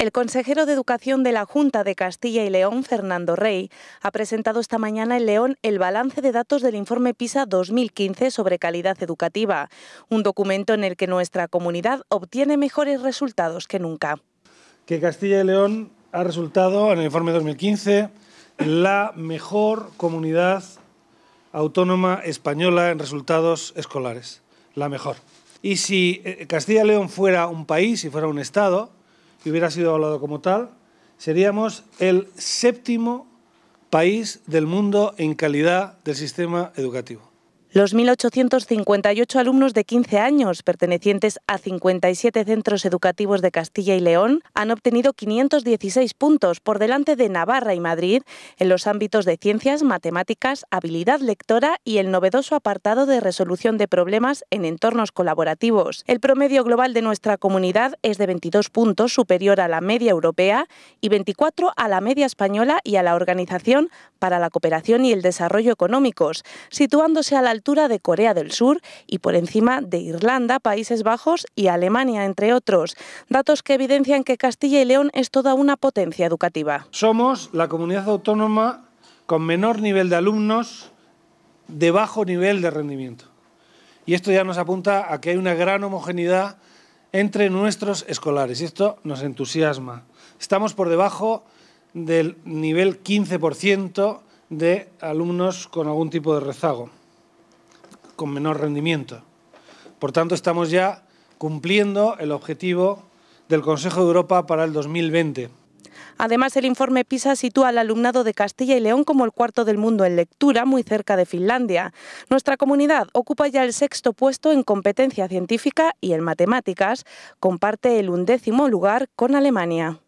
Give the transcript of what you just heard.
El consejero de Educación de la Junta de Castilla y León, Fernando Rey, ha presentado esta mañana en León el balance de datos del informe PISA 2015 sobre calidad educativa, un documento en el que nuestra comunidad obtiene mejores resultados que nunca. Que Castilla y León ha resultado en el informe 2015 la mejor comunidad autónoma española en resultados escolares, la mejor. Y si eh, Castilla y León fuera un país, y fuera un estado, hubiera sido hablado como tal, seríamos el séptimo país del mundo en calidad del sistema educativo. Los 1.858 alumnos de 15 años, pertenecientes a 57 centros educativos de Castilla y León, han obtenido 516 puntos por delante de Navarra y Madrid en los ámbitos de ciencias, matemáticas, habilidad lectora y el novedoso apartado de resolución de problemas en entornos colaborativos. El promedio global de nuestra comunidad es de 22 puntos superior a la media europea y 24 a la media española y a la Organización para la Cooperación y el Desarrollo Económicos, situándose a la de Corea del Sur y por encima de Irlanda, Países Bajos y Alemania, entre otros. Datos que evidencian que Castilla y León es toda una potencia educativa. Somos la comunidad autónoma con menor nivel de alumnos de bajo nivel de rendimiento. Y esto ya nos apunta a que hay una gran homogeneidad entre nuestros escolares y esto nos entusiasma. Estamos por debajo del nivel 15% de alumnos con algún tipo de rezago con menor rendimiento. Por tanto, estamos ya cumpliendo el objetivo del Consejo de Europa para el 2020. Además, el informe PISA sitúa al alumnado de Castilla y León como el cuarto del mundo en lectura, muy cerca de Finlandia. Nuestra comunidad ocupa ya el sexto puesto en competencia científica y en matemáticas. Comparte el undécimo lugar con Alemania.